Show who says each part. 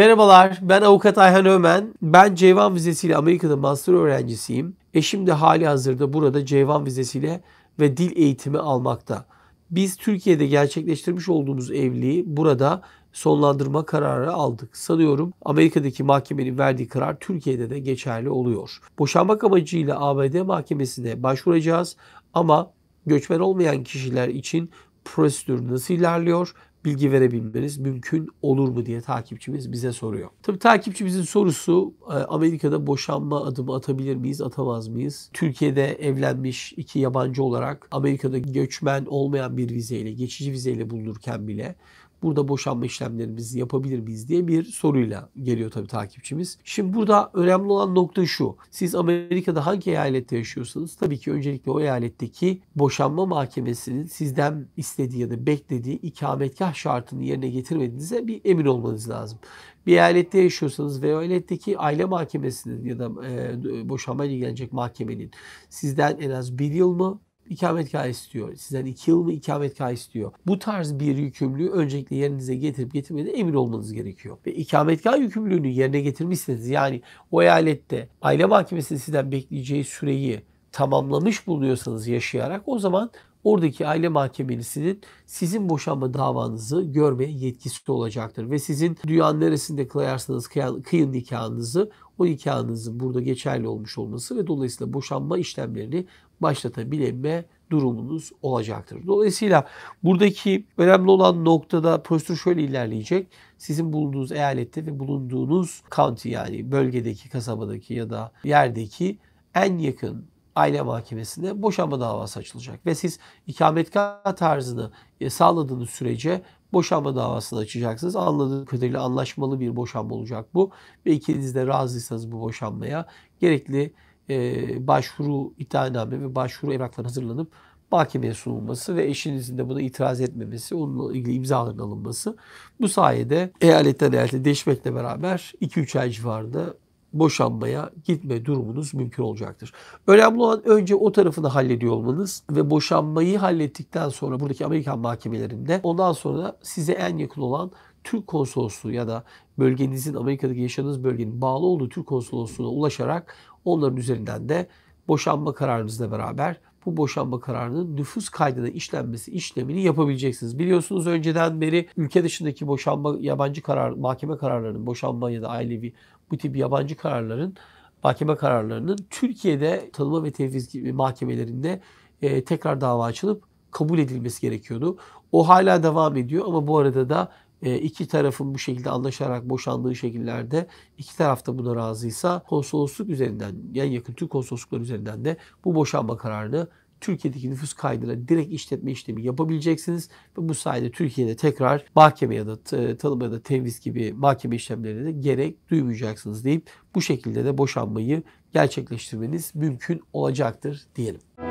Speaker 1: Merhabalar, ben avukat Ayhan Ömen. Ben Ceyvan vizesiyle Amerika'da master öğrencisiyim. Eşim de hali hazırda burada Ceyvan vizesiyle ve dil eğitimi almakta. Biz Türkiye'de gerçekleştirmiş olduğumuz evliliği burada sonlandırma kararı aldık. Sanıyorum Amerika'daki mahkemenin verdiği karar Türkiye'de de geçerli oluyor. Boşanmak amacıyla ABD mahkemesine başvuracağız ama göçmen olmayan kişiler için prosedür nasıl ilerliyor? Bilgi verebilmeniz mümkün olur mu diye takipçimiz bize soruyor. Tabii takipçimizin sorusu e, Amerika'da boşanma adımı atabilir miyiz, atamaz mıyız? Türkiye'de evlenmiş iki yabancı olarak Amerika'da göçmen olmayan bir vizeyle, geçici vizeyle bulunurken bile Burada boşanma işlemlerimizi yapabilir miyiz diye bir soruyla geliyor tabii takipçimiz. Şimdi burada önemli olan nokta şu. Siz Amerika'da hangi eyalette yaşıyorsanız tabii ki öncelikle o eyaletteki boşanma mahkemesinin sizden istediği ya da beklediği ikametgah şartını yerine getirmediğinize bir emin olmanız lazım bir eyalette yaşıyorsanız ve o eyaletteki aile mahkemesinin ya da e, boşanma ilgilenecek mahkemenin sizden en az bir yıl mı ikametgah istiyor. Sizden iki yıl mı ikametgah istiyor. Bu tarz bir yükümlülüğü öncelikle yerinize getirip getirmediğine emin olmanız gerekiyor. Ve ikametgah yükümlülüğünü yerine getirmişseniz yani o eyalette aile mahkemesi sizden bekleyeceği süreyi tamamlamış bulunuyorsanız yaşayarak o zaman oradaki aile mahkemelisinin sizin boşanma davanızı görme yetkisi olacaktır. Ve sizin dünyanın neresinde kılarsanız kıyın nikahınızı o nikahınızın burada geçerli olmuş olması ve dolayısıyla boşanma işlemlerini başlatabilme durumunuz olacaktır. Dolayısıyla buradaki önemli olan noktada prosedür şöyle ilerleyecek. Sizin bulunduğunuz eyalette ve bulunduğunuz county yani bölgedeki, kasabadaki ya da yerdeki en yakın aile mahkemesinde boşanma davası açılacak. Ve siz ikametgah tarzını e, sağladığınız sürece boşanma davasını açacaksınız. Anladığım kadarıyla anlaşmalı bir boşanma olacak bu. Ve ikiniz de razıysanız bu boşanmaya gerekli e, başvuru iddianame ve başvuru evrakları hazırlanıp mahkemeye sunulması ve eşinizin de buna itiraz etmemesi, onunla ilgili imzaların alınması. Bu sayede eyaletten eyalete değişmekle beraber 2-3 ay civarında boşanmaya gitme durumunuz mümkün olacaktır. Önemli olan önce o tarafını hallediyor olmanız ve boşanmayı hallettikten sonra buradaki Amerikan mahkemelerinde ondan sonra size en yakın olan Türk konsolosluğu ya da bölgenizin Amerika'daki yaşadığınız bölgenin bağlı olduğu Türk konsolosluğuna ulaşarak onların üzerinden de boşanma kararınızla beraber bu boşanma kararının nüfus kaydına işlenmesi işlemini yapabileceksiniz. Biliyorsunuz önceden beri ülke dışındaki boşanma yabancı karar mahkeme kararlarının boşanma ya da ailevi bu tip yabancı kararların mahkeme kararlarının Türkiye'de tanıma ve tevfiz gibi mahkemelerinde e, tekrar dava açılıp kabul edilmesi gerekiyordu. O hala devam ediyor ama bu arada da e, iki tarafın bu şekilde anlaşarak boşandığı şekillerde iki taraf da buna razıysa konsolosluk üzerinden yani yakın Türk konsoloslukları üzerinden de bu boşanma kararını Türkiye'deki nüfus kaydına direkt işletme işlemi yapabileceksiniz. Ve bu sayede Türkiye'de tekrar mahkeme ya da tanıma ya da tevhiz gibi mahkeme işlemlerine gerek duymayacaksınız deyip bu şekilde de boşanmayı gerçekleştirmeniz mümkün olacaktır diyelim.